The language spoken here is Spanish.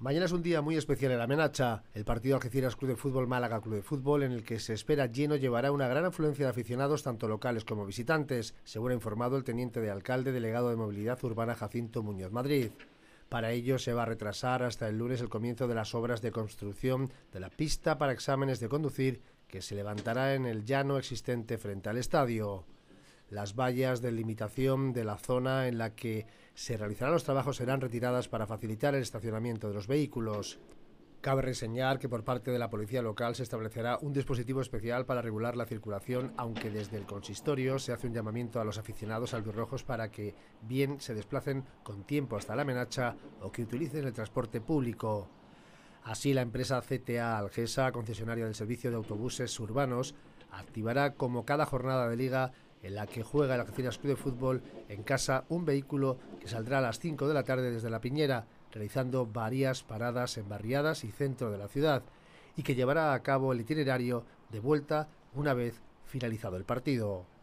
Mañana es un día muy especial en la Menacha. El partido Algeciras Club de Fútbol Málaga Club de Fútbol, en el que se espera lleno, llevará una gran afluencia de aficionados, tanto locales como visitantes, según ha informado el teniente de alcalde delegado de Movilidad Urbana Jacinto Muñoz Madrid. Para ello se va a retrasar hasta el lunes el comienzo de las obras de construcción de la pista para exámenes de conducir que se levantará en el llano existente frente al estadio. Las vallas de limitación de la zona en la que se realizarán los trabajos serán retiradas para facilitar el estacionamiento de los vehículos. Cabe reseñar que por parte de la policía local se establecerá un dispositivo especial para regular la circulación, aunque desde el consistorio se hace un llamamiento a los aficionados albirrojos para que bien se desplacen con tiempo hasta la Menacha o que utilicen el transporte público. Así, la empresa CTA Algesa, concesionaria del servicio de autobuses urbanos, activará como cada jornada de liga en la que juega la cocina Club de Fútbol en casa un vehículo que saldrá a las 5 de la tarde desde La Piñera, realizando varias paradas en barriadas y centro de la ciudad, y que llevará a cabo el itinerario de vuelta una vez finalizado el partido.